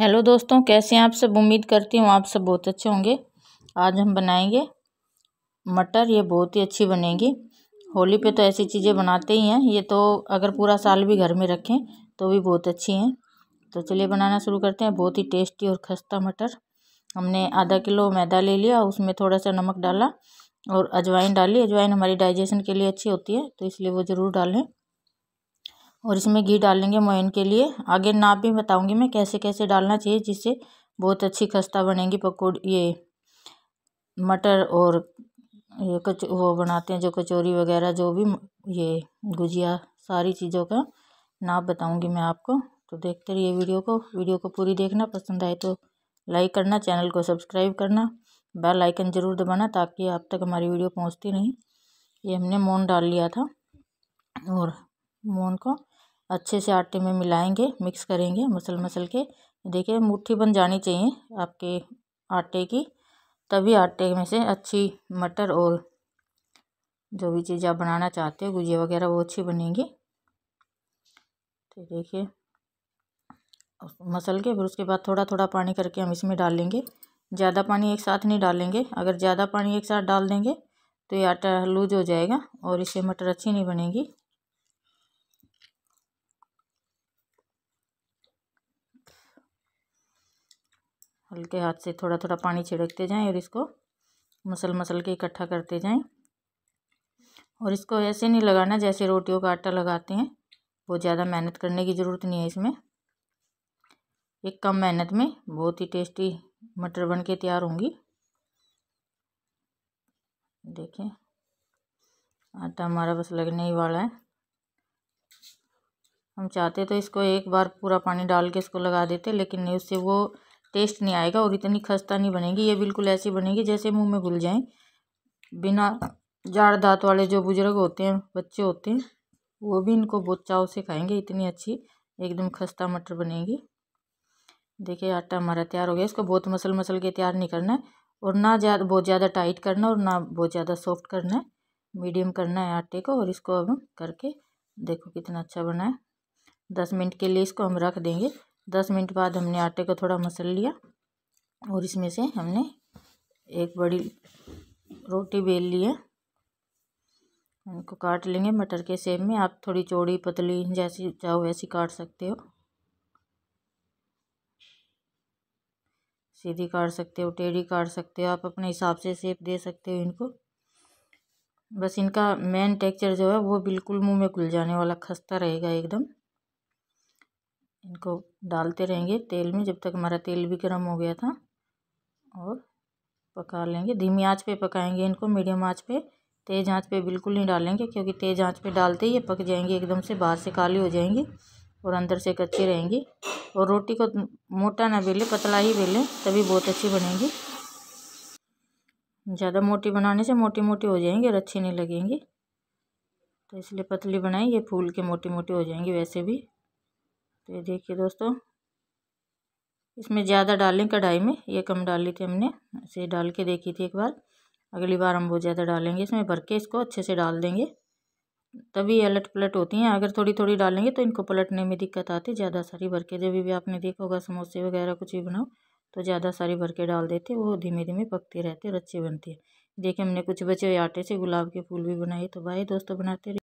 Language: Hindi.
हेलो दोस्तों कैसे हैं आप सब उम्मीद करती हूँ आप सब बहुत अच्छे होंगे आज हम बनाएंगे मटर ये बहुत ही अच्छी बनेगी होली पे तो ऐसी चीज़ें बनाते ही हैं ये तो अगर पूरा साल भी घर में रखें तो भी बहुत अच्छी हैं तो चलिए बनाना शुरू करते हैं बहुत ही टेस्टी और खस्ता मटर हमने आधा किलो मैदा ले लिया उसमें थोड़ा सा नमक डाला और अजवाइन डाली अजवाइन हमारी डाइजेशन के लिए अच्छी होती है तो इसलिए वो ज़रूर डालें और इसमें घी डालेंगे मोयन के लिए आगे नाप भी बताऊंगी मैं कैसे कैसे डालना चाहिए जिससे बहुत अच्छी खस्ता बनेगी पकौड़ ये मटर और ये कच वो बनाते हैं जो कचौरी वगैरह जो भी ये गुजिया सारी चीज़ों का नाप बताऊंगी मैं आपको तो देखते रहिए वीडियो को वीडियो को पूरी देखना पसंद आए तो लाइक करना चैनल को सब्सक्राइब करना बेल आइकन ज़रूर दबाना ताकि आप तक हमारी वीडियो पहुंचती नहीं ये हमने मोन डाल लिया था और मोन को अच्छे से आटे में मिलाएंगे मिक्स करेंगे मसल मसल के देखिए मुट्ठी बन जानी चाहिए आपके आटे की तभी आटे में से अच्छी मटर और जो भी चीज़ आप बनाना चाहते हो गुजिया वगैरह वो अच्छी बनेंगी तो देखिए मसल के फिर उसके बाद थोड़ा थोड़ा पानी करके हम इसमें डालेंगे ज़्यादा पानी एक साथ नहीं डालेंगे अगर ज़्यादा पानी एक साथ डाल देंगे तो ये आटा लूज हो जाएगा और इससे मटर अच्छी नहीं बनेगी हल्के हाथ से थोड़ा थोड़ा पानी छिड़कते जाएं और इसको मसल मसल के इकट्ठा करते जाएं और इसको ऐसे नहीं लगाना जैसे रोटियों का आटा लगाते हैं बहुत ज़्यादा मेहनत करने की ज़रूरत नहीं है इसमें एक कम मेहनत में बहुत ही टेस्टी मटर बन के तैयार होंगी देखें आटा हमारा बस लगने ही वाला है हम चाहते तो इसको एक बार पूरा पानी डाल के इसको लगा देते लेकिन नहीं उससे वो टेस्ट नहीं आएगा और इतनी खस्ता नहीं बनेगी ये बिल्कुल ऐसी बनेगी जैसे मुंह में घुल जाए बिना जाड़ दांत वाले जो बुजुर्ग होते हैं बच्चे होते हैं वो भी इनको बहुत चाव से खाएंगे इतनी अच्छी एकदम खस्ता मटर बनेगी देखिए आटा हमारा तैयार हो गया इसको बहुत मसल मसल के तैयार नहीं करना है और ना ज़्यादा बहुत ज़्यादा टाइट करना और ना बहुत ज़्यादा सॉफ्ट करना है मीडियम करना है आटे को और इसको अब करके देखो कितना अच्छा बना है दस मिनट के लिए इसको हम रख देंगे दस मिनट बाद हमने आटे को थोड़ा मसल लिया और इसमें से हमने एक बड़ी रोटी बेल ली है उनको काट लेंगे मटर के सेब में आप थोड़ी चौड़ी पतली जैसी चाहो वैसी काट सकते हो सीधी काट सकते हो टेढ़ी काट सकते हो आप अपने हिसाब से सेप दे सकते हो इनको बस इनका मेन टेक्चर जो है वो बिल्कुल मुंह में घुल जाने वाला खस्ता रहेगा एकदम इनको डालते रहेंगे तेल में जब तक हमारा तेल भी गर्म हो गया था और पका लेंगे धीमी आंच पे पकाएंगे इनको मीडियम आंच पे तेज़ आंच पे बिल्कुल नहीं डालेंगे क्योंकि तेज़ आंच पे डालते ही ये पक जाएंगे एकदम से बाहर से काली हो जाएंगी और अंदर से कच्ची रहेंगी और रोटी को मोटा ना बेलें पतला ही बेलें तभी बहुत अच्छी बनेंगी ज़्यादा मोटी बनाने से मोटी मोटी हो जाएंगी और अच्छी नहीं लगेंगी तो इसलिए पतली बनाएं ये फूल के मोटी मोटी हो जाएंगी वैसे भी तो ये देखिए दोस्तों इसमें ज़्यादा डालें कढ़ाई में ये कम डाली थी हमने ऐसे डाल के देखी थी एक बार अगली बार हम बहुत ज़्यादा डालेंगे इसमें भर के इसको अच्छे से डाल देंगे तभी अलट पलट होती हैं अगर थोड़ी थोड़ी डालेंगे तो इनको पलटने में दिक्कत आती ज़्यादा सारी भर के जब भी आपने देखा होगा समोसे वगैरह कुछ भी बनाओ तो ज़्यादा सारी भर के डाल देते वो धीमे धीमे पकती रहती और अच्छी बनती है देखिए हमने कुछ बचे हुए आटे से गुलाब के फूल भी बनाए तो भाई दोस्तों बनाते रहे